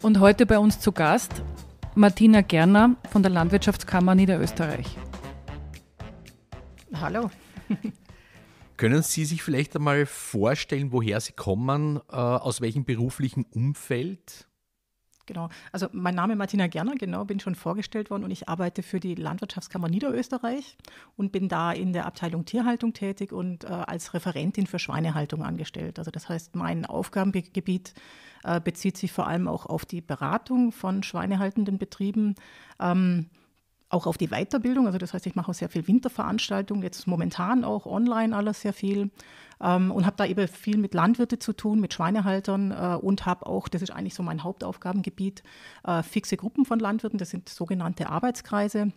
Und heute bei uns zu Gast Martina Gerner von der Landwirtschaftskammer Niederösterreich. Hallo. Können Sie sich vielleicht einmal vorstellen, woher Sie kommen, äh, aus welchem beruflichen Umfeld? Genau. Also mein Name ist Martina Gerner, genau, bin schon vorgestellt worden und ich arbeite für die Landwirtschaftskammer Niederösterreich und bin da in der Abteilung Tierhaltung tätig und äh, als Referentin für Schweinehaltung angestellt. Also das heißt, mein Aufgabengebiet äh, bezieht sich vor allem auch auf die Beratung von schweinehaltenden Betrieben. Ähm, auch auf die Weiterbildung. Also das heißt, ich mache auch sehr viel Winterveranstaltungen, jetzt momentan auch online alles sehr viel ähm, und habe da eben viel mit Landwirte zu tun, mit Schweinehaltern äh, und habe auch, das ist eigentlich so mein Hauptaufgabengebiet, äh, fixe Gruppen von Landwirten, das sind sogenannte Arbeitskreise.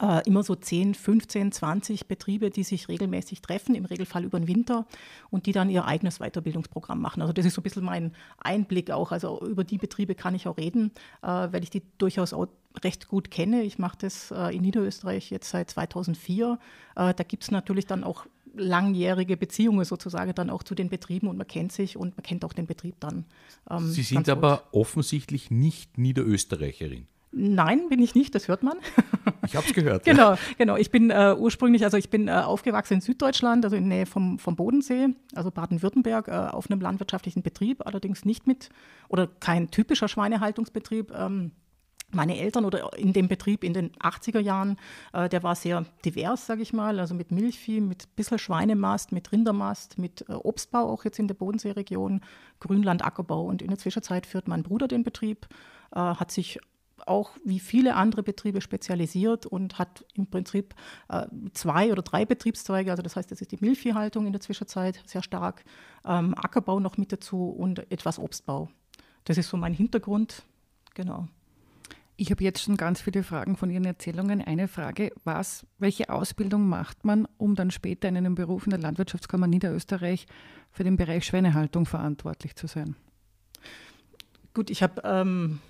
Äh, immer so 10, 15, 20 Betriebe, die sich regelmäßig treffen, im Regelfall über den Winter, und die dann ihr eigenes Weiterbildungsprogramm machen. Also das ist so ein bisschen mein Einblick auch. Also über die Betriebe kann ich auch reden, äh, weil ich die durchaus auch recht gut kenne. Ich mache das äh, in Niederösterreich jetzt seit 2004. da gibt es natürlich dann auch langjährige Beziehungen sozusagen dann auch zu den Betrieben und man kennt sich und man kennt auch den Betrieb dann. Ähm, Sie sind aber offensichtlich nicht Niederösterreicherin. Nein, bin ich nicht, das hört man. Ich habe es gehört. genau, genau. Ich bin äh, ursprünglich, also ich bin äh, aufgewachsen in Süddeutschland, also in Nähe vom, vom Bodensee, also Baden-Württemberg, äh, auf einem landwirtschaftlichen Betrieb, allerdings nicht mit oder kein typischer Schweinehaltungsbetrieb. Ähm, meine Eltern oder in dem Betrieb in den 80er Jahren, äh, der war sehr divers, sage ich mal, also mit Milchvieh, mit bisschen Schweinemast, mit Rindermast, mit äh, Obstbau auch jetzt in der Bodenseeregion, Grünland, Ackerbau. Und in der Zwischenzeit führt mein Bruder den Betrieb, äh, hat sich auch wie viele andere Betriebe spezialisiert und hat im Prinzip äh, zwei oder drei Betriebszweige. Also das heißt, das ist die Milchviehhaltung in der Zwischenzeit sehr stark, ähm, Ackerbau noch mit dazu und etwas Obstbau. Das ist so mein Hintergrund. Genau. Ich habe jetzt schon ganz viele Fragen von Ihren Erzählungen. Eine Frage, was, welche Ausbildung macht man, um dann später in einem Beruf in der Landwirtschaftskammer Niederösterreich für den Bereich Schweinehaltung verantwortlich zu sein? Gut, ich habe ähm,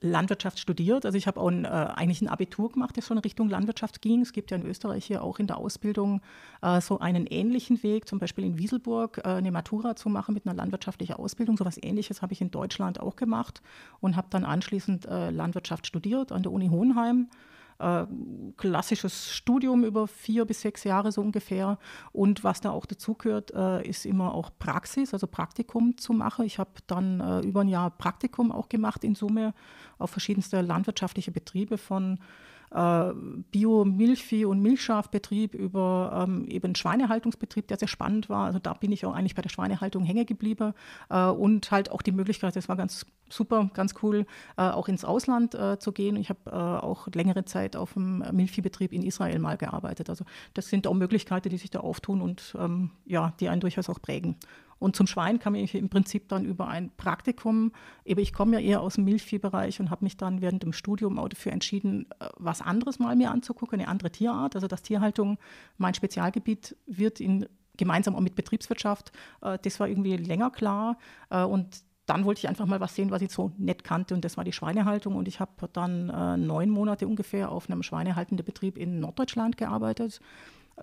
Landwirtschaft studiert. Also ich habe auch ein, äh, eigentlich ein Abitur gemacht, das schon Richtung Landwirtschaft ging. Es gibt ja in Österreich hier auch in der Ausbildung äh, so einen ähnlichen Weg, zum Beispiel in Wieselburg äh, eine Matura zu machen mit einer landwirtschaftlichen Ausbildung. So etwas Ähnliches habe ich in Deutschland auch gemacht und habe dann anschließend äh, Landwirtschaft studiert an der Uni Hohenheim äh, klassisches Studium über vier bis sechs Jahre so ungefähr. Und was da auch dazugehört, äh, ist immer auch Praxis, also Praktikum zu machen. Ich habe dann äh, über ein Jahr Praktikum auch gemacht in Summe auf verschiedenste landwirtschaftliche Betriebe von äh, Bio-Milchvieh- und Milchschafbetrieb über ähm, eben Schweinehaltungsbetrieb, der sehr spannend war. Also da bin ich auch eigentlich bei der Schweinehaltung hängen geblieben äh, und halt auch die Möglichkeit, das war ganz super, ganz cool, äh, auch ins Ausland äh, zu gehen. Ich habe äh, auch längere Zeit auf dem Milchviehbetrieb in Israel mal gearbeitet. Also das sind auch Möglichkeiten, die sich da auftun und ähm, ja, die einen durchaus auch prägen. Und zum Schwein kam ich im Prinzip dann über ein Praktikum. Eben, ich komme ja eher aus dem Milchviehbereich und habe mich dann während dem Studium auch dafür entschieden, äh, was anderes mal mir anzugucken, eine andere Tierart. Also dass Tierhaltung mein Spezialgebiet wird in gemeinsam auch mit Betriebswirtschaft. Äh, das war irgendwie länger klar äh, und dann wollte ich einfach mal was sehen, was ich so nett kannte. Und das war die Schweinehaltung. Und ich habe dann neun Monate ungefähr auf einem schweinehaltenden Betrieb in Norddeutschland gearbeitet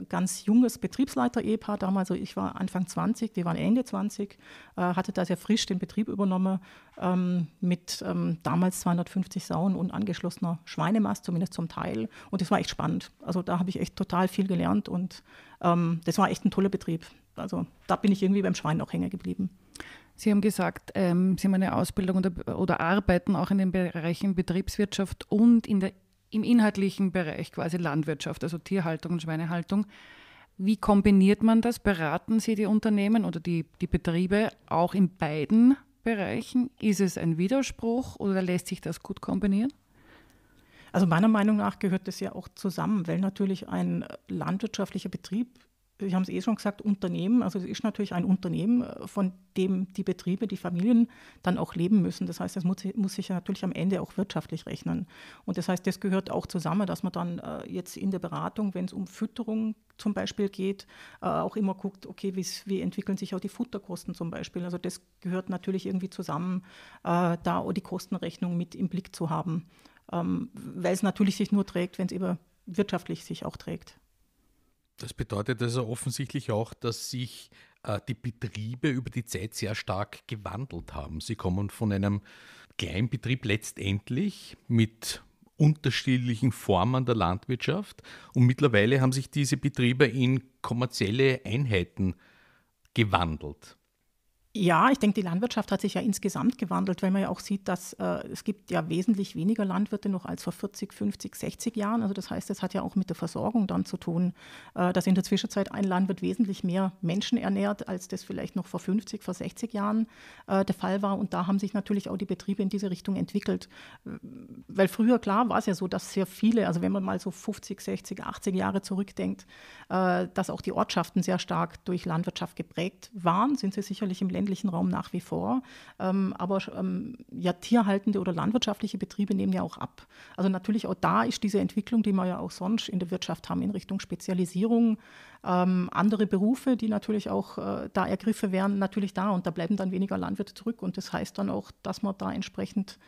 ganz junges Betriebsleiter-Ehepaar damals, also ich war Anfang 20, die waren Ende 20, äh, hatte da sehr frisch den Betrieb übernommen ähm, mit ähm, damals 250 Sauen und angeschlossener Schweinemast, zumindest zum Teil. Und das war echt spannend. Also da habe ich echt total viel gelernt und ähm, das war echt ein toller Betrieb. Also da bin ich irgendwie beim Schwein auch hängen geblieben. Sie haben gesagt, ähm, Sie haben eine Ausbildung oder, oder, arbeiten auch in den Bereichen Betriebswirtschaft und in der im inhaltlichen Bereich quasi Landwirtschaft, also Tierhaltung und Schweinehaltung. Wie kombiniert man das? Beraten Sie die Unternehmen oder die, die Betriebe auch in beiden Bereichen? Ist es ein Widerspruch oder lässt sich das gut kombinieren? Also meiner Meinung nach gehört das ja auch zusammen, weil natürlich ein landwirtschaftlicher Betrieb Sie haben es eh schon gesagt, Unternehmen. Also es ist natürlich ein Unternehmen, äh, von dem die Betriebe, die Familien dann auch leben müssen. Das heißt, das muss, muss sich natürlich am Ende auch wirtschaftlich rechnen. Und das heißt, das gehört auch zusammen, dass man dann äh, jetzt in der Beratung, wenn es um Fütterung zum Beispiel geht, äh, auch immer guckt, okay, wie entwickeln sich auch die Futterkosten zum Beispiel. Also das gehört natürlich irgendwie zusammen, äh, da die Kostenrechnung mit im Blick zu haben. Ähm, weil es natürlich sich nur trägt, wenn es eben wirtschaftlich sich auch trägt. Das bedeutet also offensichtlich auch, dass sich äh, die Betriebe über die Zeit sehr stark gewandelt haben. Sie kommen von einem Kleinbetrieb letztendlich mit unterschiedlichen Formen der Landwirtschaft und mittlerweile haben sich diese Betriebe in kommerzielle Einheiten gewandelt. Ja, ich denke, die Landwirtschaft hat sich ja insgesamt gewandelt, weil man ja auch sieht, dass äh, es gibt ja wesentlich weniger Landwirte noch als vor 40, 50, 60 Jahren. Also das heißt, es hat ja auch mit der Versorgung dann zu tun, äh, dass in der Zwischenzeit ein Landwirt wesentlich mehr Menschen ernährt, als das vielleicht noch vor 50, vor 60 Jahren äh, der Fall war. Und da haben sich natürlich auch die Betriebe in diese Richtung entwickelt. Äh, weil früher, klar, war es ja so, dass sehr viele, also wenn man mal so 50, 60, 80 Jahre zurückdenkt, äh, dass auch die Ortschaften sehr stark durch Landwirtschaft geprägt waren, sind sie sicherlich im Ländlichen ländlichen Raum nach wie vor. Ähm, aber ähm, ja, tierhaltende oder landwirtschaftliche Betriebe nehmen ja auch ab. Also natürlich auch da ist diese Entwicklung, die wir ja auch sonst in der Wirtschaft haben, in Richtung Spezialisierung, ähm, andere Berufe, die natürlich auch äh, da ergriffen werden, natürlich da. Und da bleiben dann weniger Landwirte zurück. Und das heißt dann auch, dass man da entsprechend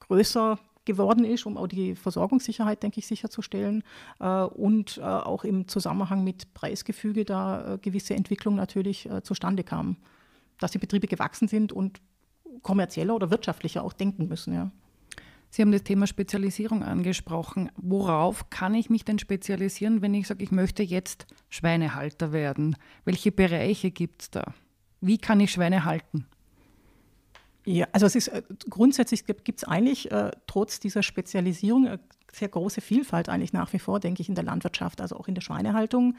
größer geworden ist, um auch die Versorgungssicherheit, denke ich, sicherzustellen äh, und äh, auch im Zusammenhang mit Preisgefüge da gewisse Entwicklungen natürlich zustande kam dass die Betriebe gewachsen sind und kommerzieller oder wirtschaftlicher auch denken müssen. Ja. Sie haben das Thema Spezialisierung angesprochen. Worauf kann ich mich denn spezialisieren, wenn ich sage, ich möchte jetzt Schweinehalter werden? Welche Bereiche gibt es da? Wie kann ich Schweine halten? Ja, also es ist äh, grundsätzlich gibt es eigentlich äh, trotz dieser Spezialisierung äh, sehr große Vielfalt eigentlich nach wie vor, denke ich, in der Landwirtschaft, also auch in der Schweinehaltung.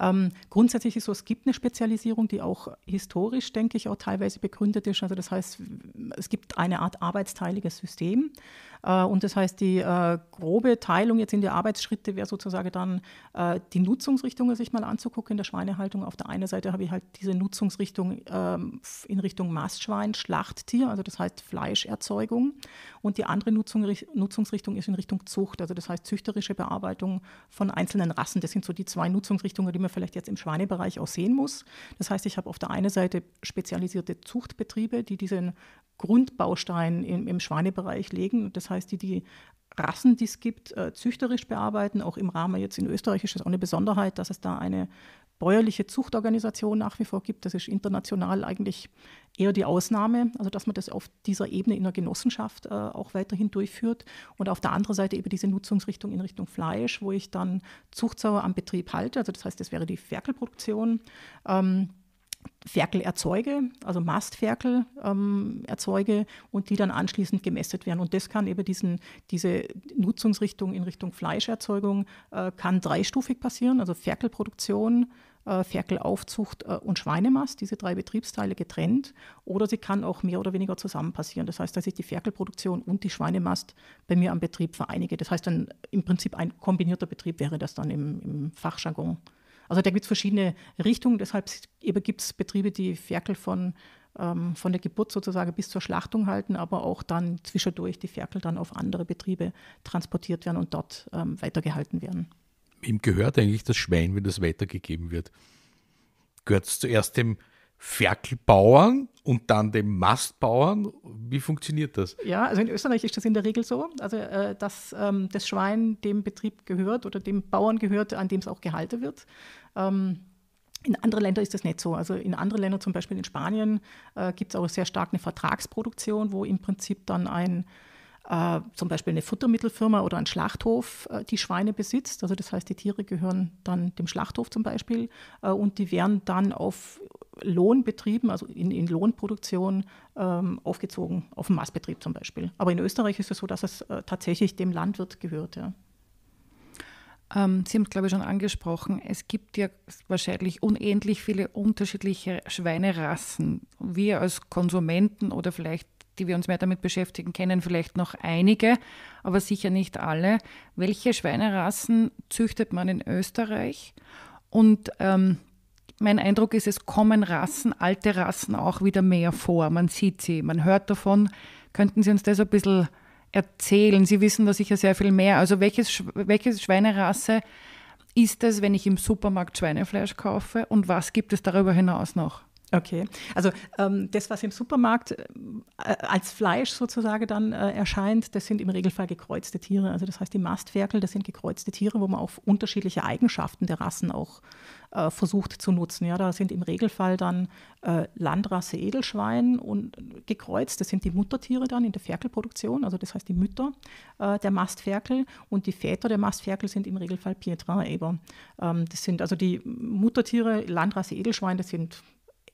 Ähm, grundsätzlich ist so, es gibt eine Spezialisierung, die auch historisch, denke ich, auch teilweise begründet ist. Also das heißt, es gibt eine Art arbeitsteiliges System. Äh, und das heißt, die äh, grobe Teilung jetzt in die Arbeitsschritte wäre sozusagen dann äh, die Nutzungsrichtungen sich mal anzugucken in der Schweinehaltung. Auf der einen Seite habe ich halt diese Nutzungsrichtung ähm, in Richtung Mastschwein, Schlachttier, also das heißt Fleischerzeugung. Und die andere Nutzung, Nutzungsrichtung ist in Richtung Zucht, also das heißt züchterische Bearbeitung von einzelnen Rassen. Das sind so die zwei Nutzungsrichtungen, die man vielleicht jetzt im Schweinebereich auch sehen muss. Das heißt, ich habe auf der einen Seite spezialisierte Zuchtbetriebe, die diesen Grundbaustein im, im Schweinebereich legen. Das das heißt, die, die Rassen, die es gibt, äh, züchterisch bearbeiten. Auch im Rahmen jetzt in Österreich ist das auch eine Besonderheit, dass es da eine bäuerliche Zuchtorganisation nach wie vor gibt. Das ist international eigentlich eher die Ausnahme, also dass man das auf dieser Ebene in der Genossenschaft äh, auch weiterhin durchführt. Und auf der anderen Seite eben diese Nutzungsrichtung in Richtung Fleisch, wo ich dann Zuchtsauer am Betrieb halte. Also das heißt, das wäre die Ferkelproduktion. Ähm, Ferkel erzeuge, also Mastferkel ähm, erzeuge und die dann anschließend gemästet werden. Und das kann eben diesen, diese Nutzungsrichtung in Richtung Fleischerzeugung äh, kann dreistufig passieren, also Ferkelproduktion, äh, Ferkelaufzucht äh, und Schweinemast, diese drei Betriebsteile getrennt. Oder sie kann auch mehr oder weniger zusammen passieren. Das heißt, dass ich die Ferkelproduktion und die Schweinemast bei mir am Betrieb vereinige. Das heißt dann im Prinzip ein kombinierter Betrieb wäre das dann im, im Fachjargon. Also da gibt es verschiedene Richtungen. Deshalb gibt es Betriebe, die Ferkel von, ähm, von der Geburt sozusagen bis zur Schlachtung halten, aber auch dann zwischendurch die Ferkel dann auf andere Betriebe transportiert werden und dort ähm, weitergehalten werden. Wem gehört eigentlich das Schwein, wenn das weitergegeben wird. Gehört es zuerst dem Ferkelbauern und dann dem Mastbauern? Wie funktioniert das? Ja, also in Österreich ist das in der Regel so, also äh, dass ähm, das Schwein dem Betrieb gehört oder dem Bauern gehört, an dem es auch gehalten wird. Ähm, in anderen Ländern ist das nicht so. Also in anderen Ländern, zum Beispiel in Spanien, äh, gibt es auch sehr stark eine Vertragsproduktion, wo im Prinzip dann ein äh, zum Beispiel eine Futtermittelfirma oder ein Schlachthof äh, die Schweine besitzt. Also das heißt, die Tiere gehören dann dem Schlachthof zum Beispiel äh, und die werden dann auf Lohnbetrieben, also in, in Lohnproduktion, ähm, aufgezogen, auf dem Maßbetrieb zum Beispiel. Aber in Österreich ist es so, dass es äh, tatsächlich dem Landwirt gehört. Ja. Ähm, Sie haben es, glaube ich, schon angesprochen. Es gibt ja wahrscheinlich unendlich viele unterschiedliche Schweinerassen. Wir als Konsumenten oder vielleicht die wir uns mehr damit beschäftigen, kennen vielleicht noch einige, aber sicher nicht alle. Welche Schweinerassen züchtet man in Österreich? Und ähm, mein Eindruck ist, es kommen Rassen, alte Rassen auch wieder mehr vor. Man sieht sie, man hört davon. Könnten Sie uns das ein bisschen erzählen? Sie wissen da sicher sehr viel mehr. Also welches, welche Schweinerasse ist es, wenn ich im Supermarkt Schweinefleisch kaufe und was gibt es darüber hinaus noch? Okay, also ähm, das, was im Supermarkt äh, als Fleisch sozusagen dann äh, erscheint, das sind im Regelfall gekreuzte Tiere. Also das heißt, die Mastferkel, das sind gekreuzte Tiere, wo man auf unterschiedliche Eigenschaften der Rassen auch äh, versucht zu nutzen. Ja, da sind im Regelfall dann äh, Landrasse Edelschwein und gekreuzt. Das sind die Muttertiere dann in der Ferkelproduktion, also das heißt die Mütter äh, der Mastferkel und die Väter der Mastferkel sind im Regelfall Pietrin-Eber. Ähm, das sind also die Muttertiere, Landrasse Edelschwein, das sind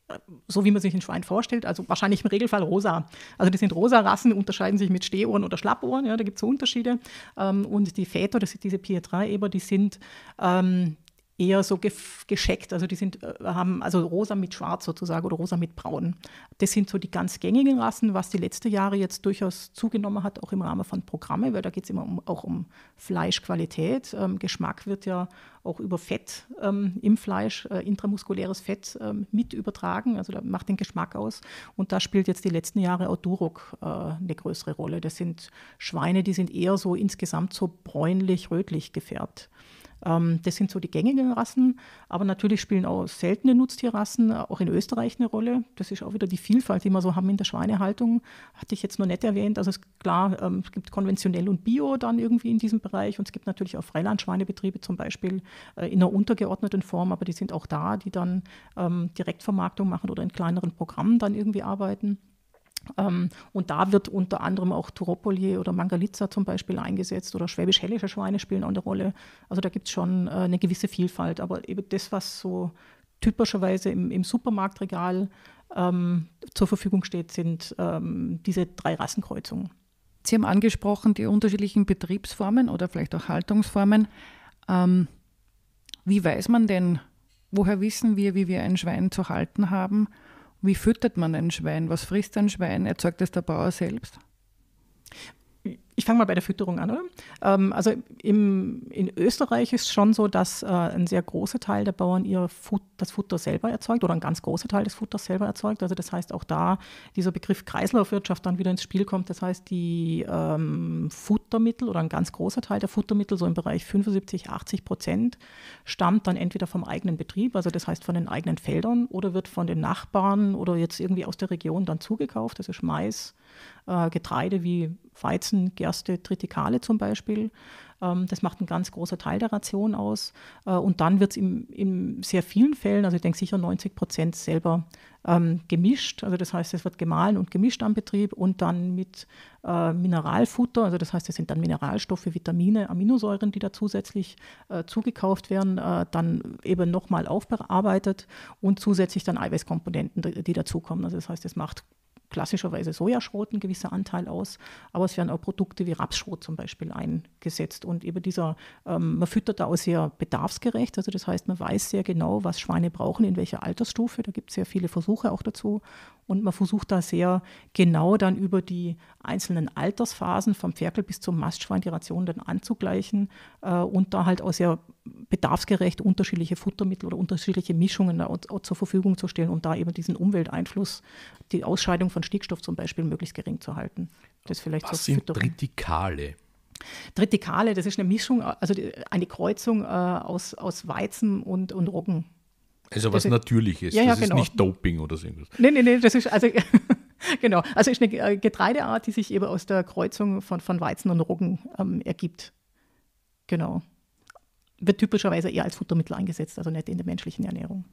äh, so wie man sich ein Schwein vorstellt, also wahrscheinlich im Regelfall rosa. Also das sind rosa Rassen, unterscheiden sich mit Stehohren oder Schlappohren, ja, da gibt es so Unterschiede. Ähm, und die Väter, das sind diese Pietra-Eber, die sind ähm, eher so ge gescheckt. Also die sind, äh, haben also rosa mit schwarz sozusagen oder rosa mit braun. Das sind so die ganz gängigen Rassen, was die letzten Jahre jetzt durchaus zugenommen hat, auch im Rahmen von Programmen, weil da geht es immer um, auch um Fleischqualität. Ähm, Geschmack wird ja auch über Fett ähm, im Fleisch, äh, intramuskuläres Fett ähm, mit übertragen. Also da macht den Geschmack aus. Und da spielt jetzt die letzten Jahre auch Duroc äh, eine größere Rolle. Das sind Schweine, die sind eher so insgesamt so bräunlich-rötlich gefärbt. Ähm, das sind so die gängigen Rassen, aber natürlich spielen auch seltene Nutztierrassen äh, auch in Österreich eine Rolle. Das ist auch wieder die Vielfalt, die wir so haben in der Schweinehaltung. Hatte ich jetzt nur nicht erwähnt. Also es, klar, ähm, es gibt konventionell und Bio dann irgendwie in diesem Bereich und es gibt natürlich auch Freilandschweinebetriebe zum Beispiel äh, in einer untergeordneten Form, aber die sind auch da, die dann ähm, Direktvermarktung machen oder in kleineren Programmen dann irgendwie arbeiten. Ähm, und da wird unter anderem auch Turopoli oder Mangalitza zum Beispiel eingesetzt oder schwäbisch-hellische Schweine spielen auch eine Rolle. Also da gibt es schon äh, eine gewisse Vielfalt. Aber eben das, was so typischerweise im, im Supermarktregal ähm, zur Verfügung steht, sind ähm, diese drei Rassenkreuzungen. Sie haben angesprochen die unterschiedlichen Betriebsformen oder vielleicht auch Haltungsformen. Ähm, wie weiß man denn, woher wissen wir, wie wir ein Schwein zu halten haben? Wie füttert man ein Schwein? Was frisst ein Schwein? Erzeugt es der Bauer selbst? Ich fange mal bei der Fütterung an, oder? Ähm, also im, in Österreich ist schon so, dass äh, ein sehr großer Teil der Bauern ihr Fut das Futter selber erzeugt oder ein ganz großer Teil des Futters selber erzeugt. Also das heißt auch da dieser Begriff Kreislaufwirtschaft dann wieder ins Spiel kommt. Das heißt die ähm, Futtermittel oder ein ganz großer Teil der Futtermittel so im Bereich 75, 80 Prozent stammt dann entweder vom eigenen Betrieb, also das heißt von den eigenen Feldern oder wird von den Nachbarn oder jetzt irgendwie aus der Region dann zugekauft. Das ist Mais. Äh, Getreide wie Weizen, Gerste, Tritikale zum Beispiel. Ähm, das macht einen ganz großen Teil der Ration aus. Äh, und dann wird es in sehr vielen Fällen, also ich denke sicher 90 Prozent selber ähm, gemischt. Also das heißt, es wird gemahlen und gemischt am Betrieb und dann mit äh, Mineralfutter. Also das heißt, es sind dann Mineralstoffe, Vitamine, Aminosäuren, die da zusätzlich äh, zugekauft werden, äh, dann eben nochmal aufbearbeitet und zusätzlich dann Eiweißkomponenten, die dazukommen. Also das heißt, es macht klassischerweise Sojaschrot ein gewisser Anteil aus, aber es werden auch Produkte wie Rapsschrot zum Beispiel eingesetzt. Und eben dieser, ähm, man füttert da auch sehr bedarfsgerecht, also das heißt, man weiß sehr genau, was Schweine brauchen, in welcher Altersstufe. Da gibt es sehr viele Versuche auch dazu. Und man versucht da sehr genau dann über die einzelnen Altersphasen vom Ferkel bis zum Mastschwein die Ration dann anzugleichen äh, und da halt auch sehr bedarfsgerecht unterschiedliche Futtermittel oder unterschiedliche Mischungen da, auch, auch zur Verfügung zu stellen, um da eben diesen Umwelteinfluss, die Ausscheidung von Stickstoff zum Beispiel, möglichst gering zu halten. Das vielleicht Was sind Tritikale? Tritikale, das ist eine Mischung, also eine Kreuzung äh, aus, aus Weizen und, und Roggen. Also was das Natürliches, ja, ja, das genau. ist nicht Doping oder so irgendwas. Nein, nein, nein, das ist also genau, also ist eine äh, Getreideart, die sich eben aus der Kreuzung von, von Weizen und Roggen ähm, ergibt. Genau. Wird typischerweise eher als Futtermittel eingesetzt, also nicht in der menschlichen Ernährung.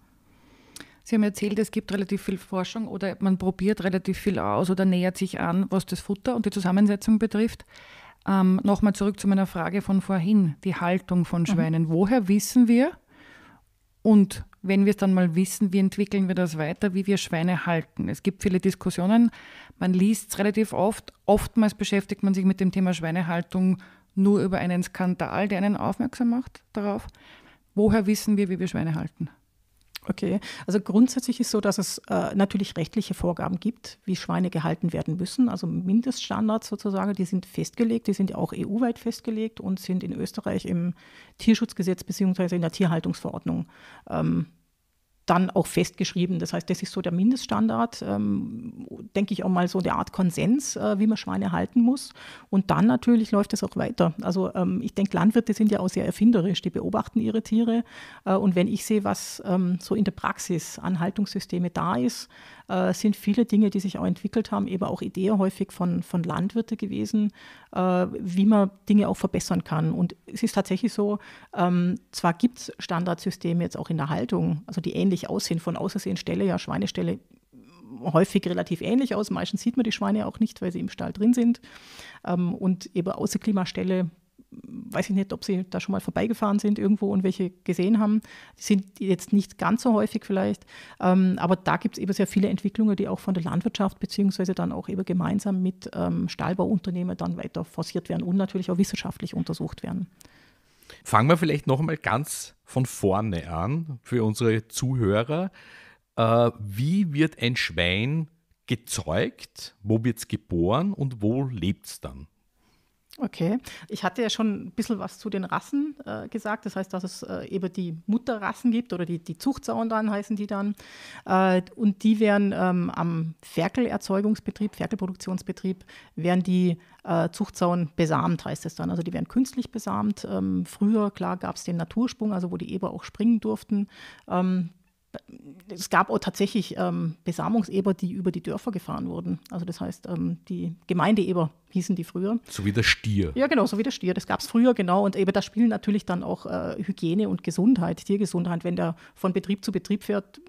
Sie haben erzählt, es gibt relativ viel Forschung oder man probiert relativ viel aus oder nähert sich an, was das Futter und die Zusammensetzung betrifft. Ähm, Nochmal zurück zu meiner Frage von vorhin, die Haltung von mhm. Schweinen. Mhm. Woher wissen wir, und wenn wir es dann mal wissen, wie entwickeln wir das weiter, wie wir Schweine halten. Es gibt viele Diskussionen, man liest es relativ oft. Oftmals beschäftigt man sich mit dem Thema Schweinehaltung nur über einen Skandal, der einen aufmerksam macht darauf. Woher wissen wir, wie wir Schweine halten? Okay, also grundsätzlich ist so, dass es äh, natürlich rechtliche Vorgaben gibt, wie Schweine gehalten werden müssen. Also Mindeststandards sozusagen, die sind festgelegt, die sind auch EU-weit festgelegt und sind in Österreich im Tierschutzgesetz beziehungsweise in der Tierhaltungsverordnung ähm, dann auch festgeschrieben. Das heißt, das ist so der Mindeststandard, ähm, denke ich auch mal so der Art Konsens, äh, wie man Schweine halten muss. Und dann natürlich läuft es auch weiter. Also ähm, ich denke, Landwirte sind ja auch sehr erfinderisch, die beobachten ihre Tiere. Äh, und wenn ich sehe, was ähm, so in der Praxis an Haltungssysteme da ist, äh, sind viele Dinge, die sich auch entwickelt haben, eben auch Idee häufig von, von Landwirte gewesen, äh, wie man Dinge auch verbessern kann. Und es ist tatsächlich so, ähm, zwar gibt es Standardsysteme jetzt auch in der Haltung, also die ähnlich aussehen, von außersehen Stelle, ja Schweinestelle, häufig relativ ähnlich aus. Meistens sieht man die Schweine auch nicht, weil sie im Stall drin sind. Ähm, und eben Außerklimastelle, weiß ich nicht, ob Sie da schon mal vorbeigefahren sind irgendwo und welche gesehen haben. Die sind jetzt nicht ganz so häufig vielleicht, ähm, aber da gibt es eben sehr viele Entwicklungen, die auch von der Landwirtschaft beziehungsweise dann auch eben gemeinsam mit ähm, Stahlbauunternehmen dann weiter forciert werden und natürlich auch wissenschaftlich untersucht werden. Fangen wir vielleicht noch einmal ganz von vorne an für unsere Zuhörer. Äh, wie wird ein Schwein gezeugt? Wo wird es geboren und wo lebt es dann? Okay, ich hatte ja schon ein bisschen was zu den Rassen äh, gesagt. Das heißt, dass es äh, eben die Mutterrassen gibt oder die, die Zuchtsauen dann heißen die dann. Äh, und die werden ähm, am Ferkelerzeugungsbetrieb, Ferkelproduktionsbetrieb, werden die äh, Zuchtsauen besamt, heißt es dann. Also die werden künstlich besamt. Ähm, früher, klar, gab es den Natursprung, also wo die Eber auch springen durften. Ähm, es gab auch tatsächlich ähm, Besamungseber, die über die Dörfer gefahren wurden. Also das heißt, ähm, die Gemeindeeber hießen die früher. So wie der Stier. Ja, genau, so wie der Stier. Das gab es früher, genau. Und eben da spielen natürlich dann auch äh, Hygiene und Gesundheit, Tiergesundheit. Wenn der von Betrieb zu Betrieb fährt,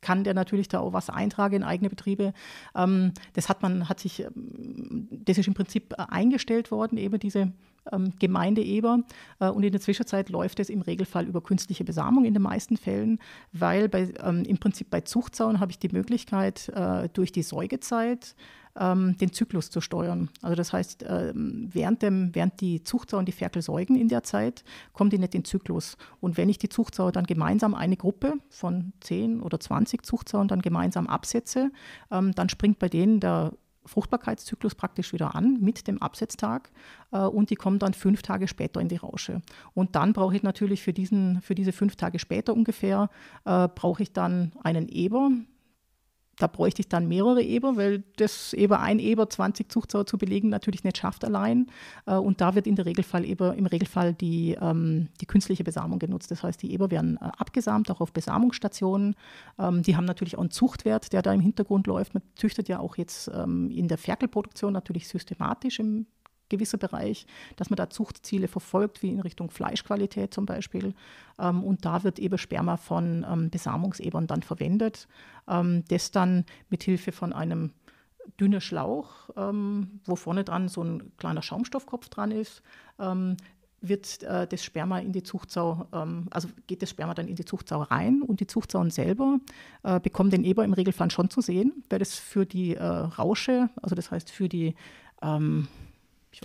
kann der natürlich da auch was eintragen in eigene Betriebe. Ähm, das hat man, hat sich, ähm, das ist im Prinzip äh, eingestellt worden, eben diese ähm, Gemeindeeber. Äh, und in der Zwischenzeit läuft es im Regelfall über künstliche Besamung in den meisten Fällen, weil bei, ähm, im Prinzip bei Zuchtsauen habe ich die Möglichkeit, äh, durch die Säugezeit ähm, den Zyklus zu steuern. Also das heißt, ähm, während, dem, während die Zuchtsau die Ferkel säugen in der Zeit, kommen die nicht in den Zyklus. Und wenn ich die Zuchtsau dann gemeinsam eine Gruppe von 10 oder 20 Zuchtsauen dann gemeinsam absetze, ähm, dann springt bei denen der Fruchtbarkeitszyklus praktisch wieder an mit dem Absetztag äh, und die kommen dann fünf Tage später in die Rausche. Und dann brauche ich natürlich für, diesen, für diese fünf Tage später ungefähr, äh, brauche ich dann einen Eber, da bräuchte ich dann mehrere Eber, weil das Eber, ein Eber 20 Zuchtsauer zu belegen, natürlich nicht schafft allein. Äh, und da wird in der Regelfall Eber, im Regelfall die, ähm, die künstliche Besamung genutzt. Das heißt, die Eber werden äh, abgesamt, auch auf Besamungsstationen. Ähm, die haben natürlich auch einen Zuchtwert, der da im Hintergrund läuft. Man züchtet ja auch jetzt ähm, in der Ferkelproduktion natürlich systematisch im gewisser Bereich, dass man da Zuchtziele verfolgt, wie in Richtung Fleischqualität zum Beispiel. Ähm, und da wird eben Sperma von ähm, Besamungsebern dann verwendet, ähm, das dann mit Hilfe von einem dünnen Schlauch, ähm, wo vorne dran so ein kleiner Schaumstoffkopf dran ist, wird äh, das Sperma in die Zuchtsau, ähm, also geht das Sperma dann in die Zuchtsau rein und die Zuchtsauen selber äh, bekommen den Eber im Regelfall schon zu sehen, weil das für die äh, Rausche, also das heißt für die ähm,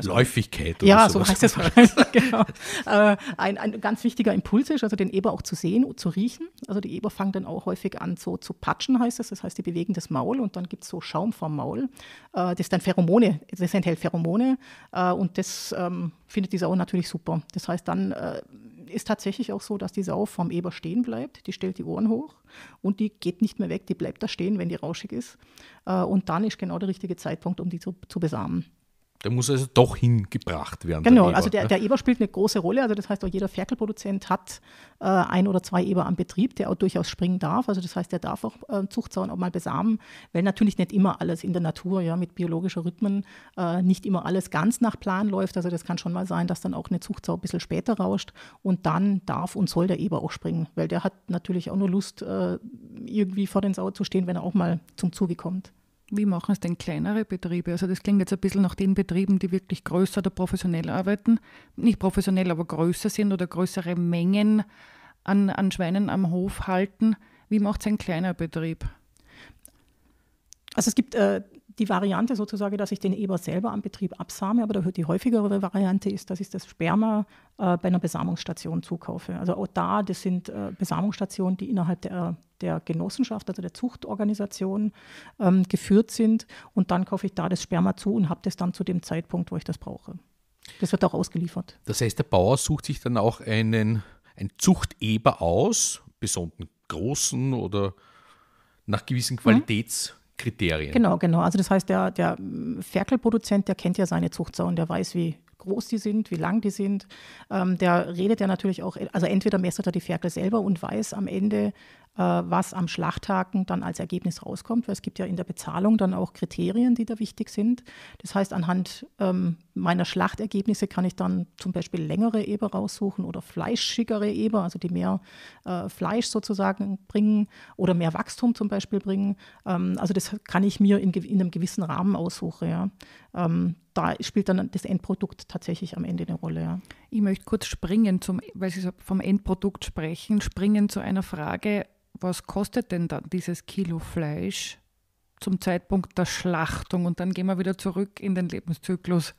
Läufigkeit oder Ja, sowas. so heißt das wahrscheinlich, genau. Äh, ein, ein ganz wichtiger Impuls ist, also den Eber auch zu sehen und zu riechen. Also die Eber fangen dann auch häufig an so zu patschen, heißt das. Das heißt, die bewegen das Maul und dann gibt es so Schaum vom Maul. Äh, das dann Pheromone, das enthält Pheromone äh, und das ähm, findet die Sau natürlich super. Das heißt, dann äh, ist tatsächlich auch so, dass die Sau vom Eber stehen bleibt, die stellt die Ohren hoch und die geht nicht mehr weg, die bleibt da stehen, wenn die rauschig ist. Äh, und dann ist genau der richtige Zeitpunkt, um die zu, zu besamen. Der muss also doch hingebracht werden. Genau, der also der, ne? der, Eber spielt eine große Rolle. Also das heißt auch jeder Ferkelproduzent hat äh, ein oder zwei Eber am Betrieb, der auch durchaus springen darf. Also das heißt, der darf auch äh, Zuchtzaun auch mal besamen, weil natürlich nicht immer alles in der Natur, ja, mit biologischen Rhythmen äh, nicht immer alles ganz nach Plan läuft. Also das kann schon mal sein, dass dann auch eine Zuchtsau ein bisschen später rauscht und dann darf und soll der Eber auch springen, weil der hat natürlich auch nur Lust, äh, irgendwie vor den Sauer zu stehen, wenn er auch mal zum Zuge kommt. Wie machen es denn kleinere Betriebe? Also das klingt jetzt ein bisschen nach den Betrieben, die wirklich größer oder professionell arbeiten. Nicht professionell, aber größer sind oder größere Mengen an, an Schweinen am Hof halten. Wie macht es ein kleiner Betrieb? Also es gibt äh, die Variante sozusagen, dass ich den Eber selber am Betrieb absame, aber die häufigere Variante ist, dass ich das Sperma äh, bei einer Besamungsstation zukaufe. Also auch da, das sind äh, Besamungsstationen, die innerhalb der der Genossenschaft, also der Zuchtorganisation ähm, geführt sind. Und dann kaufe ich da das Sperma zu und habe das dann zu dem Zeitpunkt, wo ich das brauche. Das wird auch ausgeliefert. Das heißt, der Bauer sucht sich dann auch einen, einen Zuchteber aus, besonders großen oder nach gewissen Qualitäts. Mhm. Kriterien. Genau, genau. Also das heißt, der, der Ferkelproduzent, der kennt ja seine Zuchtsau der weiß, wie groß die sind, wie lang die sind. Ähm, der redet ja natürlich auch, also entweder mästert er die Ferkel selber und weiß am Ende, äh, was am Schlachttagen dann als Ergebnis rauskommt, weil es gibt ja in der Bezahlung dann auch Kriterien, die da wichtig sind. Das heißt, anhand ähm, meiner Schlachtergebnisse kann ich dann zum Beispiel längere Eber raussuchen oder fleischigere Eber, also die mehr äh, Fleisch sozusagen bringen oder mehr Wachstum zum Beispiel bringen. Ähm, also das kann ich mir in, in einem gewissen Rahmen aussuchen. Ja. Ähm, da spielt dann das Endprodukt tatsächlich am Ende eine Rolle. Ja. Ich möchte kurz springen, zum, weil Sie vom Endprodukt sprechen, springen zu einer Frage, was kostet denn dann dieses Kilo Fleisch zum Zeitpunkt der Schlachtung? Und dann gehen wir wieder zurück in den Lebenszyklus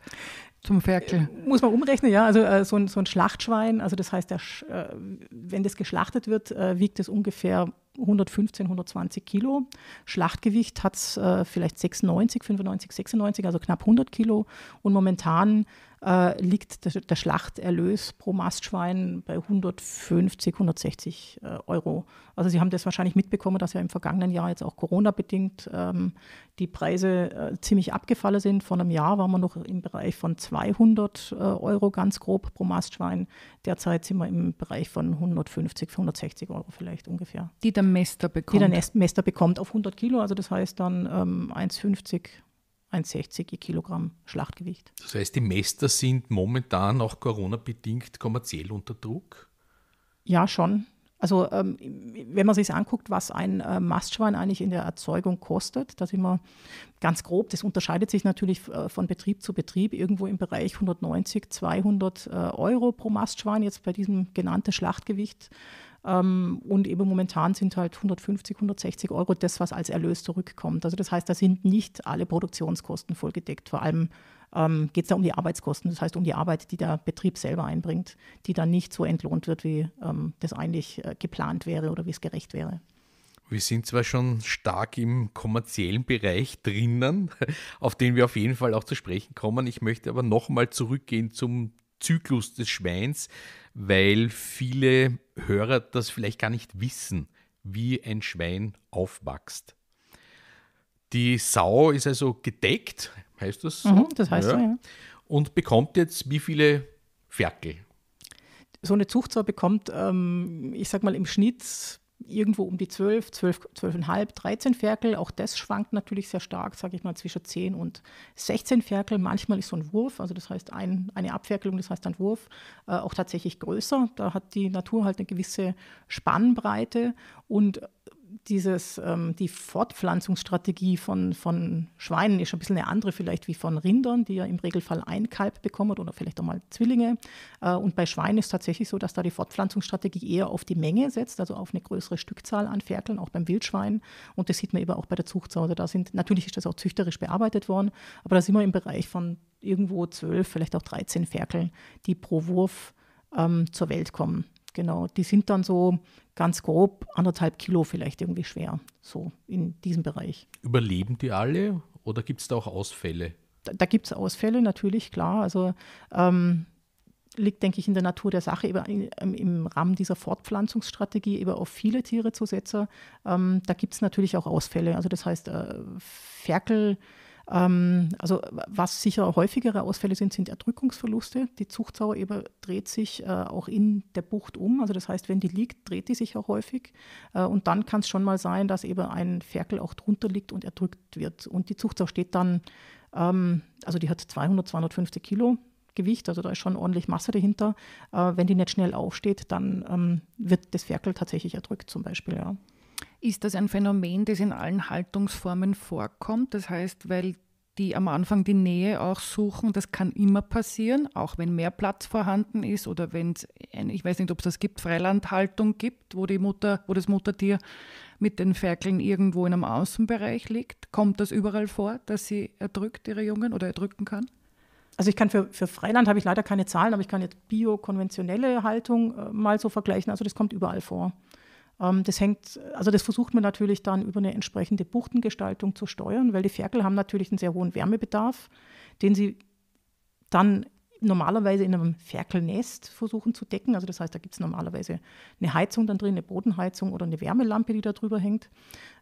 zum Ferkel. Äh, muss man umrechnen, ja. Also äh, so, ein, so, ein, Schlachtschwein, also das heißt, der, äh, wenn das geschlachtet wird, äh, wiegt es ungefähr 115, 120 Kilo. Schlachtgewicht hat es äh, vielleicht 96, 95, 96, also knapp 100 Kilo. Und momentan äh, liegt der, der, Schlachterlös pro Mastschwein bei 150, 160 Euro. Also Sie haben das wahrscheinlich mitbekommen, dass ja im vergangenen Jahr jetzt auch Corona-bedingt ähm, die Preise ziemlich abgefallen sind. Vor einem Jahr waren wir noch im Bereich von 20 200 äh, Euro ganz grob pro Mastschwein. Derzeit sind wir im Bereich von 150, 160 Euro vielleicht ungefähr. Die der Mester bekommt. Die der Mester bekommt auf 100 Kilo, also das heißt dann ähm, 1,50 1,60 je Kilogramm Schlachtgewicht. Das heißt, die Mester sind momentan auch Corona-bedingt kommerziell unter Druck? Ja, schon. Also ähm, wenn man sich anguckt, was ein äh, Mastschwein eigentlich in der Erzeugung kostet, da sind wir ganz grob, das unterscheidet sich natürlich äh, von Betrieb zu Betrieb, irgendwo im Bereich 190, 200 äh, Euro pro Mastschwein, jetzt bei diesem genannten Schlachtgewicht ähm, und eben momentan sind halt 150, 160 Euro das, was als Erlös zurückkommt. Also das heißt, da sind nicht alle Produktionskosten vollgedeckt. Vor allem ähm, geht es da um die Arbeitskosten, das heißt um die Arbeit, die der Betrieb selber einbringt, die dann nicht so entlohnt wird, wie ähm, das eigentlich äh, geplant wäre oder wie es gerecht wäre. Wir sind zwar schon stark im kommerziellen Bereich drinnen, auf den wir auf jeden Fall auch zu sprechen kommen. Ich möchte aber nochmal zurückgehen zum Zyklus des Schweins, weil viele Hörer das vielleicht gar nicht wissen, wie ein Schwein aufwächst. Die Sau ist also gedeckt, heißt das? So? Mhm, das heißt ja. so, ja. Und bekommt jetzt wie viele Ferkel? So eine Zuchtsaar bekommt, ähm, ich sag mal, im Schnitt irgendwo um die 12, 12, 12,5, 13 Ferkel. Auch das schwankt natürlich sehr stark, sage ich mal, zwischen 10 und 16 Ferkel. Manchmal ist so ein Wurf, also das heißt ein, eine Abferkelung, das heißt ein Wurf, äh, auch tatsächlich größer. Da hat die Natur halt eine gewisse Spannbreite und dieses, ähm, die Fortpflanzungsstrategie von, von Schweinen ist ein bisschen eine andere vielleicht wie von Rindern, die ja im Regelfall ein Kalb bekommen oder vielleicht auch mal Zwillinge. Äh, und bei Schweinen ist tatsächlich so, dass da die Fortpflanzungsstrategie eher auf die Menge setzt, also auf eine größere Stückzahl an Ferkeln, auch beim Wildschwein. Und das sieht man eben auch bei der Zuchtzahl. da sind, natürlich ist das auch züchterisch bearbeitet worden, aber da sind wir im Bereich von irgendwo zwölf, vielleicht auch 13 Ferkeln, die pro Wurf ähm, zur Welt kommen. Genau, die sind dann so ganz grob anderthalb Kilo vielleicht irgendwie schwer, so in diesem Bereich. Überleben die alle oder gibt es da auch Ausfälle? Da, da gibt es Ausfälle natürlich, klar. Also ähm, liegt, denke ich, in der Natur der Sache, eben ähm, im Rahmen dieser Fortpflanzungsstrategie über auf viele Tiere zu setzen. Ähm, da gibt es natürlich auch Ausfälle. Also das heißt, äh, Ferkel ähm, also was sicher häufigere Ausfälle sind, sind Erdrückungsverluste. Die Zuchtsauer dreht sich äh, auch in der Bucht um. Also das heißt, wenn die liegt, dreht die sich auch häufig. Äh, und dann kann es schon mal sein, dass eben ein Ferkel auch drunter liegt und erdrückt wird. Und die Zuchtsau steht dann, ähm, also die hat 200, 250 Kilo. Gewicht, also da ist schon ordentlich Masse dahinter. Äh, wenn die nicht schnell aufsteht, dann ähm, wird das Ferkel tatsächlich erdrückt, zum Beispiel. Ja. Ist das ein Phänomen, das in allen Haltungsformen vorkommt? Das heißt, weil die am Anfang die Nähe auch suchen, das kann immer passieren, auch wenn mehr Platz vorhanden ist oder wenn es, ich weiß nicht, ob es das gibt, Freilandhaltung gibt, wo die Mutter, wo das Muttertier mit den Ferkeln irgendwo in einem Außenbereich liegt. Kommt das überall vor, dass sie erdrückt ihre Jungen oder erdrücken kann? Also ich kann für, für Freiland habe ich leider keine Zahlen, aber ich kann jetzt biokonventionelle Haltung äh, mal so vergleichen. Also das kommt überall vor. Ähm, das hängt, also das versucht man natürlich dann über eine entsprechende Buchtengestaltung zu steuern, weil die Ferkel haben natürlich einen sehr hohen Wärmebedarf, den sie dann normalerweise in einem Ferkelnest versuchen zu decken. Also das heißt, da gibt es normalerweise eine Heizung dann drin, eine Bodenheizung oder eine Wärmelampe, die da drüber hängt.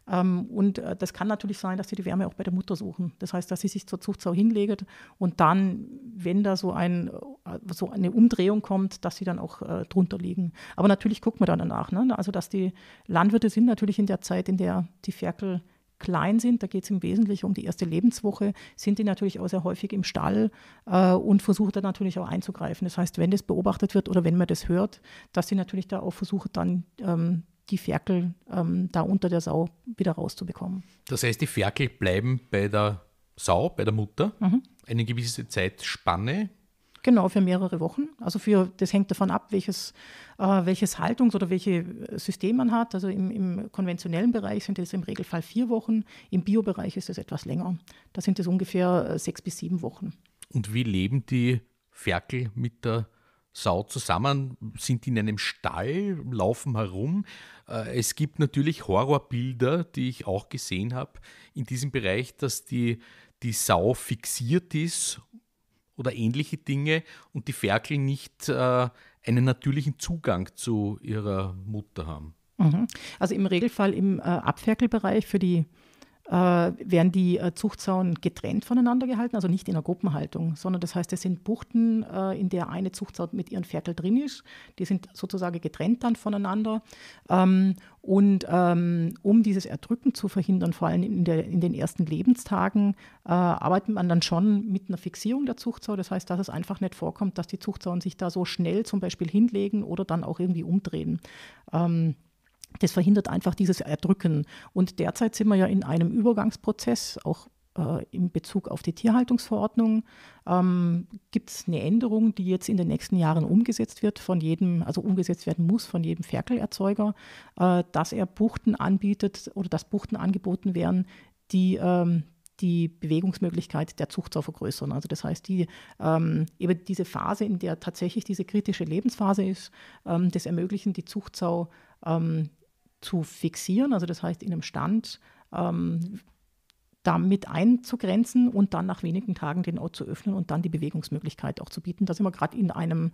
Ähm, und äh, das kann natürlich sein, dass sie die Wärme auch bei der Mutter suchen. Das heißt, dass sie sich zur Zuchtsau hinlegt und dann, wenn da so, ein, äh, so eine Umdrehung kommt, dass sie dann auch äh, drunter liegen. Aber natürlich guckt man dann danach. Ne? Also dass die Landwirte sind natürlich in der Zeit, in der die Ferkel klein sind, da geht es im Wesentlichen um die erste Lebenswoche, sind die natürlich auch sehr häufig im Stall äh, und versuchen da natürlich auch einzugreifen. Das heißt, wenn das beobachtet wird oder wenn man das hört, dass sie natürlich da auch versuchen, dann ähm, die Ferkel ähm, da unter der Sau wieder rauszubekommen. Das heißt, die Ferkel bleiben bei der Sau, bei der Mutter, mhm. eine gewisse Zeitspanne. Genau, für mehrere Wochen. Also für, das hängt davon ab, welches, äh, welches Haltungs- oder welche äh, System man hat. Also im, im konventionellen Bereich sind es im Regelfall vier Wochen, im Bio-Bereich ist es etwas länger. Da sind es ungefähr äh, sechs bis sieben Wochen. Und wie leben die Ferkel mit der Sau zusammen, sind in einem Stall, laufen herum. Äh, es gibt natürlich Horrorbilder, die ich auch gesehen habe in diesem Bereich, dass die, die Sau fixiert ist oder ähnliche Dinge und die Ferkel nicht äh, einen natürlichen Zugang zu ihrer Mutter haben. Mhm. Also im Regelfall im äh, Abferkelbereich für die äh, werden die äh, Zuchtsauen getrennt voneinander gehalten, also nicht in einer Gruppenhaltung, sondern das heißt, es sind Buchten, äh, in der eine Zuchtsau mit ihren Ferkel drin ist. Die sind sozusagen getrennt dann voneinander. Ähm, und ähm, um dieses Erdrücken zu verhindern, vor allem in, der, in den ersten Lebenstagen, arbeitet man dann schon mit einer Fixierung der Zuchtsau. Das heißt, dass es einfach nicht vorkommt, dass die Zuchtsauen sich da so schnell zum Beispiel hinlegen oder dann auch irgendwie umdrehen. Ähm, das verhindert einfach dieses Erdrücken. Und derzeit sind wir ja in einem Übergangsprozess, auch äh, in Bezug auf die Tierhaltungsverordnung. Ähm, Gibt es eine Änderung, die jetzt in den nächsten Jahren umgesetzt wird von jedem, also umgesetzt werden muss von jedem Ferkelerzeuger, äh, dass er Buchten anbietet oder dass Buchten angeboten werden, die ähm, die Bewegungsmöglichkeit der Zucht zu vergrößern. Also das heißt, die, ähm, eben diese Phase, in der tatsächlich diese kritische Lebensphase ist, ähm, das ermöglichen die Zuchtsau ähm, zu fixieren, also das heißt in einem Stand ähm, damit einzugrenzen und dann nach wenigen Tagen den Ort zu öffnen und dann die Bewegungsmöglichkeit auch zu bieten. Da sind wir gerade in einem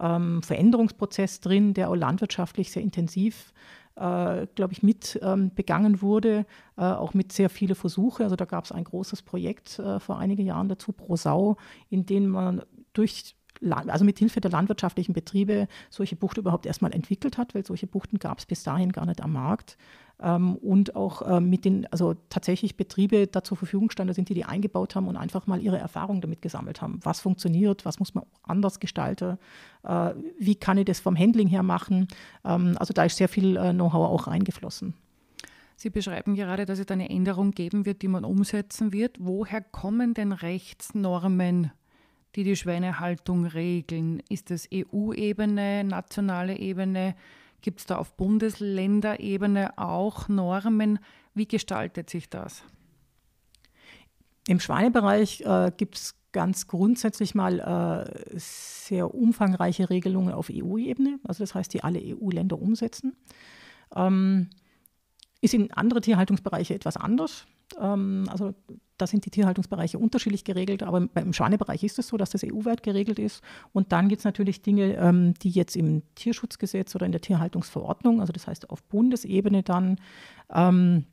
ähm, Veränderungsprozess drin, der auch landwirtschaftlich sehr intensiv, äh, glaube ich, mit ähm, begangen wurde, äh, auch mit sehr vielen Versuchen. Also da gab es ein großes Projekt äh, vor einigen Jahren dazu, ProSau, in dem man durch also mit Hilfe der landwirtschaftlichen Betriebe solche Buchten überhaupt erstmal entwickelt hat, weil solche Buchten gab es bis dahin gar nicht am Markt. Ähm, und auch ähm, mit den, also tatsächlich Betriebe da zur Verfügung standen sind, die die eingebaut haben und einfach mal ihre Erfahrungen damit gesammelt haben. Was funktioniert, was muss man anders gestalten, äh, wie kann ich das vom Handling her machen. Ähm, also da ist sehr viel äh, Know-how auch reingeflossen. Sie beschreiben gerade, dass es eine Änderung geben wird, die man umsetzen wird. Woher kommen denn Rechtsnormen die die Schweinehaltung regeln. Ist das EU-Ebene, nationale Ebene? Gibt es da auf Bundesländerebene auch Normen? Wie gestaltet sich das? Im Schweinebereich äh, gibt es ganz grundsätzlich mal äh, sehr umfangreiche Regelungen auf EU-Ebene, also das heißt, die alle EU-Länder umsetzen. Ähm, ist in andere Tierhaltungsbereiche etwas anders. Ähm, also da sind die Tierhaltungsbereiche unterschiedlich geregelt, aber im Schwanebereich ist es so, dass das EU-weit geregelt ist. Und dann gibt es natürlich Dinge, ähm, die jetzt im Tierschutzgesetz oder in der Tierhaltungsverordnung, also das heißt auf Bundesebene dann, ähm,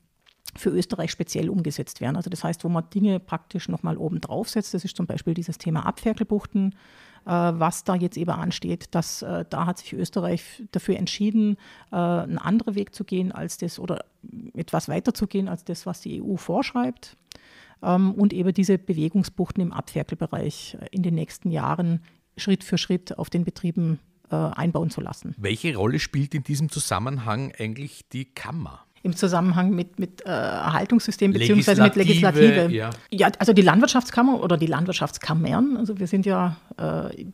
für Österreich speziell umgesetzt werden. Also das heißt, wo man Dinge praktisch nochmal oben drauf setzt, das ist zum Beispiel dieses Thema Abferkelbuchten, äh, was da jetzt eben ansteht, dass äh, da hat sich Österreich dafür entschieden, äh, einen anderen Weg zu gehen als das oder etwas weiter zu gehen als das, was die EU vorschreibt ähm, und eben diese Bewegungsbuchten im Abferkelbereich äh, in den nächsten Jahren Schritt für Schritt auf den Betrieben äh, einbauen zu lassen. Welche Rolle spielt in diesem Zusammenhang eigentlich die Kammer? im Zusammenhang mit, mit äh, Erhaltungssystem bzw. mit Legislative. Ja. ja. also die Landwirtschaftskammer oder die Landwirtschaftskammern, also wir sind ja äh,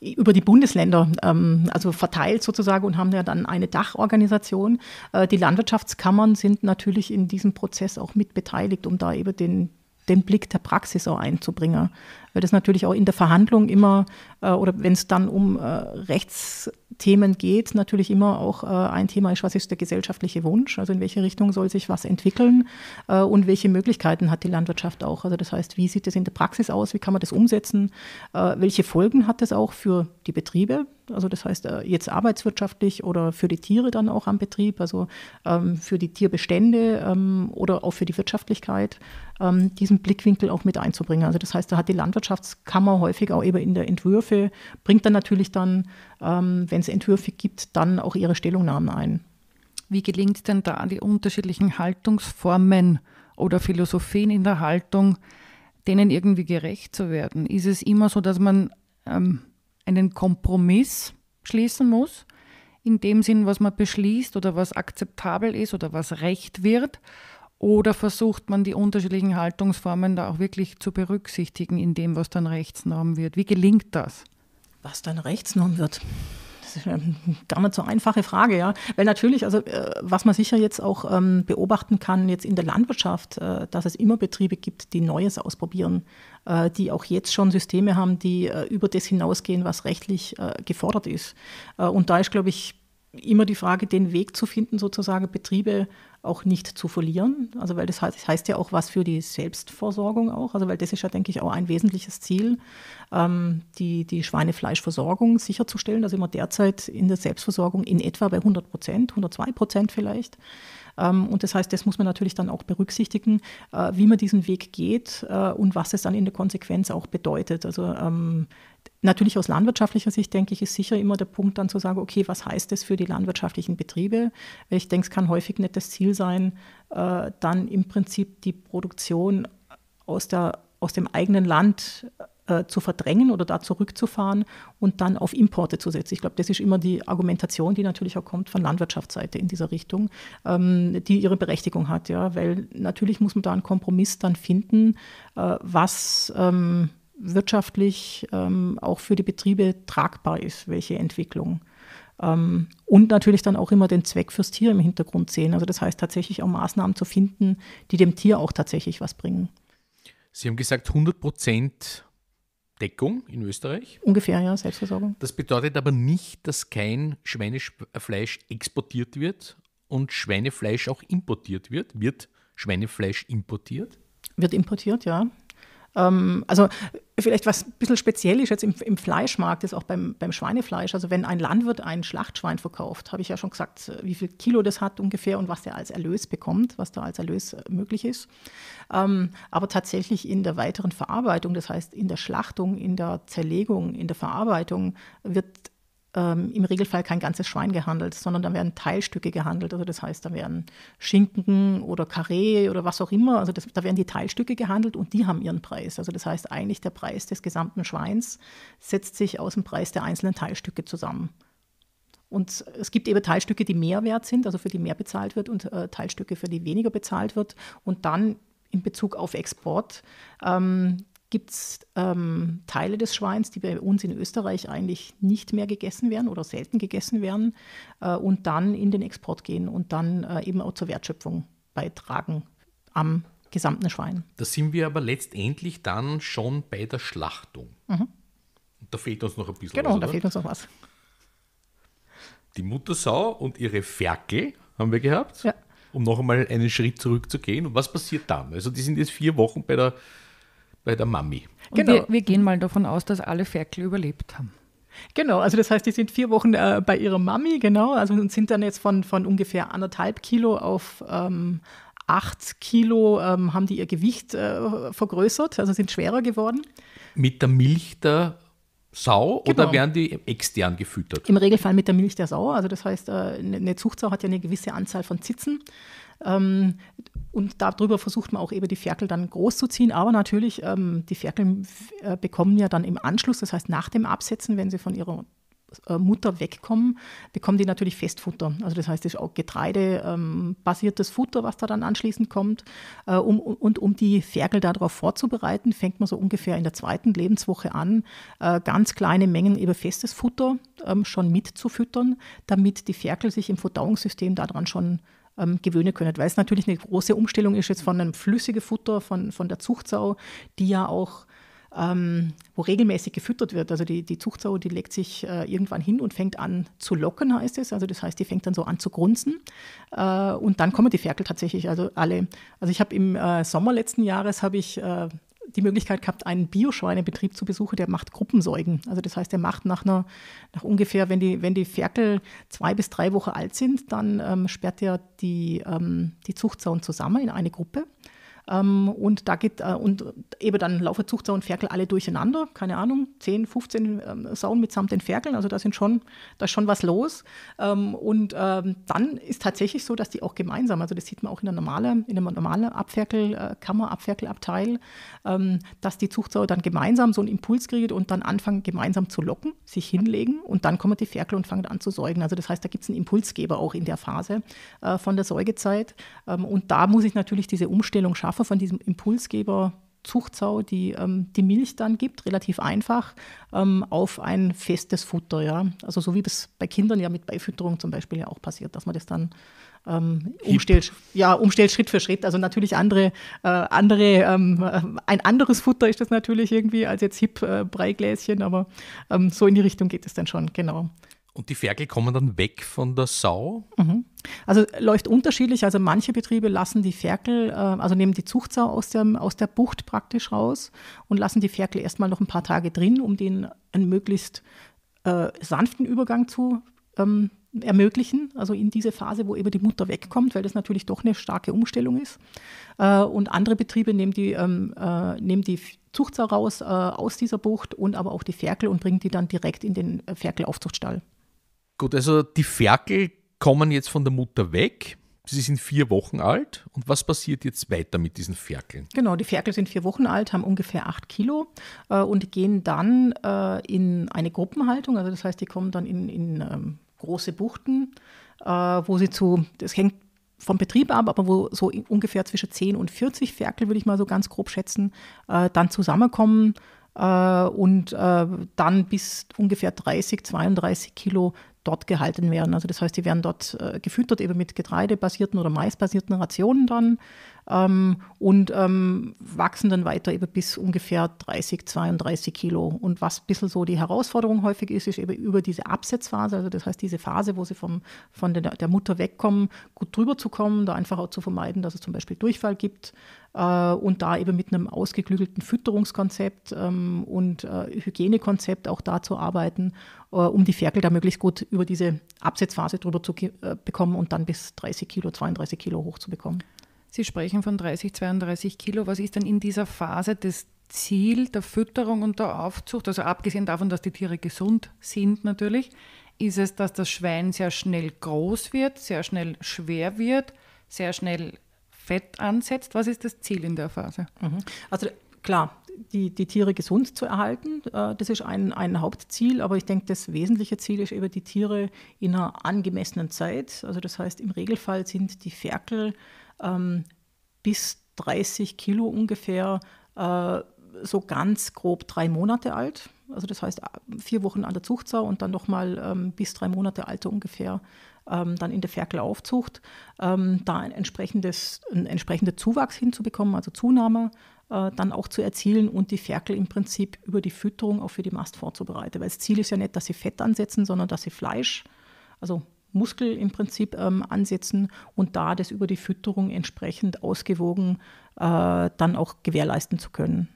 über die Bundesländer ähm, also verteilt sozusagen und haben ja dann eine Dachorganisation. Äh, die Landwirtschaftskammern sind natürlich in diesem Prozess auch mit beteiligt, um da eben den, den Blick der Praxis auch einzubringen weil das natürlich auch in der Verhandlung immer äh, oder wenn es dann um äh, Rechtsthemen geht, natürlich immer auch äh, ein Thema ist, was ist der gesellschaftliche Wunsch, also in welche Richtung soll sich was entwickeln äh, und welche Möglichkeiten hat die Landwirtschaft auch. Also das heißt, wie sieht das in der Praxis aus, wie kann man das umsetzen, äh, welche Folgen hat das auch für die Betriebe, also das heißt äh, jetzt arbeitswirtschaftlich oder für die Tiere dann auch am Betrieb, also ähm, für die Tierbestände ähm, oder auch für die Wirtschaftlichkeit, ähm, diesen Blickwinkel auch mit einzubringen. Also das heißt, da hat die Landwirtschaft Landwirtschaftskammer, häufig auch eben in der Entwürfe, bringt dann natürlich dann, ähm, wenn es Entwürfe gibt, dann auch ihre Stellungnahmen ein. Wie gelingt denn da die unterschiedlichen Haltungsformen oder Philosophien in der Haltung, denen irgendwie gerecht zu werden? Ist es immer so, dass man ähm, einen Kompromiss schließen muss, in dem Sinn, was man beschließt oder was akzeptabel ist oder was recht wird? Oder versucht man die unterschiedlichen Haltungsformen da auch wirklich zu berücksichtigen in dem, was dann Rechtsnorm wird? Wie gelingt das? Was dann Rechtsnorm wird? Das ist eine gar nicht so einfache Frage, ja. Weil natürlich, also äh, was man sicher jetzt auch ähm, beobachten kann, jetzt in der Landwirtschaft, äh, dass es immer Betriebe gibt, die Neues ausprobieren, äh, die auch jetzt schon Systeme haben, die äh, über das hinausgehen, was rechtlich äh, gefordert ist. Äh, und da ist, glaube ich, immer die Frage, den Weg zu finden, sozusagen Betriebe auch nicht zu verlieren. Also weil das heißt, das heißt, ja auch was für die Selbstversorgung auch. Also weil das ist ja, denke ich, auch ein wesentliches Ziel, ähm, die, die Schweinefleischversorgung sicherzustellen. Da sind wir derzeit in der Selbstversorgung in etwa bei 100 Prozent, 102 Prozent vielleicht. Ähm, und das heißt, das muss man natürlich dann auch berücksichtigen, äh, wie man diesen Weg geht äh, und was es dann in der Konsequenz auch bedeutet. Also ähm, Natürlich aus landwirtschaftlicher Sicht, denke ich, ist sicher immer der Punkt dann zu sagen, okay, was heißt das für die landwirtschaftlichen Betriebe? ich denke, es kann häufig nicht das Ziel sein, äh, dann im Prinzip die Produktion aus, der, aus dem eigenen Land äh, zu verdrängen oder da zurückzufahren und dann auf Importe zu setzen. Ich glaube, das ist immer die Argumentation, die natürlich auch kommt von Landwirtschaftsseite in dieser Richtung, ähm, die ihre Berechtigung hat, ja, weil natürlich muss man da einen Kompromiss dann finden, äh, was ähm, wirtschaftlich ähm, auch für die Betriebe tragbar ist, welche Entwicklung. Ähm, und natürlich dann auch immer den Zweck fürs Tier im Hintergrund sehen. Also das heißt tatsächlich auch Maßnahmen zu finden, die dem Tier auch tatsächlich was bringen. Sie haben gesagt 100 Prozent Deckung in Österreich. Ungefähr, ja, Selbstversorgung. Das bedeutet aber nicht, dass kein Schweinefleisch exportiert wird und Schweinefleisch auch importiert wird. Wird Schweinefleisch importiert? Wird importiert, ja. Ähm, also vielleicht was ein bisschen speziell ist jetzt im, im, Fleischmarkt, ist auch beim, beim Schweinefleisch. Also wenn ein Landwirt ein Schlachtschwein verkauft, habe ich ja schon gesagt, äh, wie viel Kilo das hat ungefähr und was der als Erlös bekommt, was da als Erlös äh, möglich ist. Ähm, aber tatsächlich in der weiteren Verarbeitung, das heißt in der Schlachtung, in der Zerlegung, in der Verarbeitung, wird ähm, im Regelfall kein ganzes Schwein gehandelt, sondern da werden Teilstücke gehandelt. Also das heißt, da werden Schinken oder Karree oder was auch immer. Also das, da werden die Teilstücke gehandelt und die haben ihren Preis. Also das heißt eigentlich, der Preis des gesamten Schweins setzt sich aus dem Preis der einzelnen Teilstücke zusammen. Und es gibt eben Teilstücke, die mehr wert sind, also für die mehr bezahlt wird und äh, Teilstücke, für die weniger bezahlt wird. Und dann in Bezug auf Export ähm, gibt es ähm, Teile des Schweins, die bei uns in Österreich eigentlich nicht mehr gegessen werden oder selten gegessen werden äh, und dann in den Export gehen und dann äh, eben auch zur Wertschöpfung beitragen am gesamten Schwein. Da sind wir aber letztendlich dann schon bei der Schlachtung. Mhm. Da fehlt uns noch ein bisschen genau, was. Genau, da fehlt uns noch was. Die Muttersau und ihre Ferkel haben wir gehabt, ja. um noch einmal einen Schritt zurückzugehen. Und was passiert dann? Also die sind jetzt vier Wochen bei der bei der Mami. Und genau. wir, wir gehen mal davon aus, dass alle Ferkel überlebt haben. Genau, also das heißt, die sind vier Wochen äh, bei ihrer Mami, genau, also und sind dann jetzt von, von ungefähr anderthalb Kilo auf ähm, acht Kilo ähm, haben die ihr Gewicht äh, vergrößert, also sind schwerer geworden. Mit der Milch der Sau genau. oder werden die extern gefüttert? Im Regelfall mit der Milch der Sau. Also das heißt, äh, ne, eine Zuchtsau hat ja eine gewisse Anzahl von Zitzen. Ähm, und darüber versucht man auch eben die Ferkel dann groß zu ziehen. Aber natürlich, ähm, die Ferkel äh, bekommen ja dann im Anschluss, das heißt nach dem Absetzen, wenn sie von ihrer äh, Mutter wegkommen, bekommen die natürlich Festfutter. Also das heißt, es ist auch getreidebasiertes ähm, Futter, was da dann anschließend kommt. Äh, um, und um die Ferkel darauf vorzubereiten, fängt man so ungefähr in der zweiten Lebenswoche an, äh, ganz kleine Mengen eben festes Futter ähm, schon mitzufüttern, damit die Ferkel sich im Verdauungssystem daran schon äh, ähm, gewöhnen können, weil es natürlich eine große Umstellung ist jetzt von einem flüssigen Futter, von, von der Zuchtsau, die ja auch ähm, wo regelmäßig gefüttert wird. Also die, die Zuchtsau, die legt sich äh, irgendwann hin und fängt an zu locken, heißt es. Also das heißt, die fängt dann so an zu grunzen. Äh, und dann kommen die Ferkel tatsächlich, also alle. Also ich habe im äh, Sommer letzten Jahres, habe ich äh, die Möglichkeit gehabt, einen Bioschweinebetrieb zu besuchen, der macht Gruppensäugen. Also das heißt, der macht nach, einer, nach ungefähr, wenn die, wenn die Ferkel zwei bis drei Wochen alt sind, dann ähm, sperrt er die, ähm, die Zuchtsauen zusammen in eine Gruppe. Ähm, und da geht äh, und eben dann laufen Zuchtsau und Ferkel alle durcheinander, keine Ahnung, 10, 15 ähm, Sauen mitsamt den Ferkeln, also da sind schon, da ist schon was los. Ähm, und dann ist tatsächlich so, dass die auch gemeinsam, also das sieht man auch in einer normalen, in einem normalen Abferkelkammer, äh, Abferkelabteil, dass die Zuchtsau dann gemeinsam so einen Impuls kriegt und dann anfangen gemeinsam zu locken, sich hinlegen und dann kommen die Ferkel und fangen an zu säugen. Also das heißt, da gibt es einen Impulsgeber auch in der Phase äh, von der Säugezeit. und da muss ich natürlich diese Umstellung schaffen Larve von diesem Impulsgeber Zuchtsau, die ähm, die Milch dann gibt, relativ einfach, ähm, auf ein festes Futter. Ja? Also so wie das bei Kindern ja mit Beifütterung zum Beispiel ja auch passiert, dass man das dann ähm, umstellt, ja, umstellt Schritt für Schritt. Also natürlich andere, äh, andere ähm, äh, ein anderes Futter ist das natürlich irgendwie als jetzt Hip-Breigläschen, äh, aber ähm, so in die Richtung geht es dann schon, genau. Und die Ferkel kommen dann weg von der Sau? Mhm. Also läuft unterschiedlich. Also manche Betriebe lassen die Ferkel, äh, also nehmen die Zuchtsau aus, dem, aus der Bucht praktisch raus und lassen die Ferkel erstmal noch ein paar Tage drin, um denen einen möglichst äh, sanften Übergang zu ähm, ermöglichen, also in diese Phase, wo eben die Mutter wegkommt, weil das natürlich doch eine starke Umstellung ist. Äh, und andere Betriebe nehmen die, ähm, äh, nehmen die Zuchtsau raus äh, aus dieser Bucht und aber auch die Ferkel und bringen die dann direkt in den äh, Ferkelaufzuchtstall. Gut, also die Ferkel kommen jetzt von der Mutter weg. Sie sind vier Wochen alt. Und was passiert jetzt weiter mit diesen Ferkeln? Genau, die Ferkel sind vier Wochen alt, haben ungefähr acht Kilo äh, und gehen dann äh, in eine Gruppenhaltung. Also das heißt, die kommen dann in, in ähm, große Buchten, äh, wo sie zu, das hängt vom Betrieb ab, aber wo so ungefähr zwischen 10 und 40 Ferkel, würde ich mal so ganz grob schätzen, äh, dann zusammenkommen äh, und äh, dann bis ungefähr 30, 32 Kilo dort gehalten werden. Also das heißt, die werden dort äh, gefüttert eben mit getreidebasierten oder maisbasierten Rationen dann ähm, und ähm, wachsen dann weiter eben bis ungefähr 30, 32 Kilo. Und was ein bisschen so die Herausforderung häufig ist, ist eben über diese Absetzphase, also das heißt diese Phase, wo sie vom, von der, der Mutter wegkommen, gut drüber zu kommen, da einfach auch zu vermeiden, dass es zum Beispiel Durchfall gibt äh, und da eben mit einem ausgeklügelten Fütterungskonzept ähm, und äh, Hygienekonzept auch da zu arbeiten, äh, um die Ferkel da möglichst gut über diese Absetzphase drüber zu bekommen und dann bis 30 Kilo, 32 Kilo hochzubekommen. Sie sprechen von 30, 32 Kilo. Was ist denn in dieser Phase das Ziel der Fütterung und der Aufzucht, also abgesehen davon, dass die Tiere gesund sind natürlich, ist es, dass das Schwein sehr schnell groß wird, sehr schnell schwer wird, sehr schnell Fett ansetzt. Was ist das Ziel in der Phase? Mhm. Also klar, die, die, Tiere gesund zu erhalten. Äh, das ist ein, ein Hauptziel, aber ich denke, das wesentliche Ziel ist eben die Tiere in einer angemessenen Zeit. Also das heißt, im Regelfall sind die Ferkel ähm, bis 30 Kilo ungefähr äh, so ganz grob drei Monate alt. Also das heißt, äh, vier Wochen an der Zuchtsau und dann nochmal ähm, bis drei Monate alte ungefähr ähm, dann in der Ferkelaufzucht ähm, da ein, entsprechendes, ein entsprechender Zuwachs hinzubekommen, also Zunahme äh, dann auch zu erzielen und die Ferkel im Prinzip über die Fütterung auch für die Mast vorzubereiten. Weil das Ziel ist ja nicht, dass sie Fett ansetzen, sondern dass sie Fleisch, also Muskel im Prinzip ähm, ansetzen und da das über die Fütterung entsprechend ausgewogen äh, dann auch gewährleisten zu können.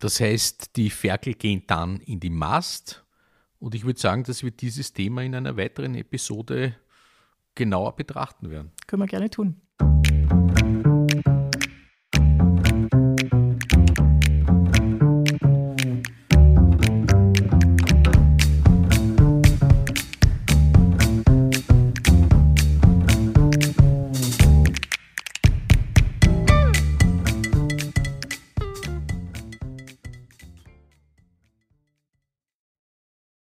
Das heißt, die Ferkel gehen dann in die Mast und ich würde sagen, dass wir dieses Thema in einer weiteren Episode genauer betrachten werden. Können wir gerne tun.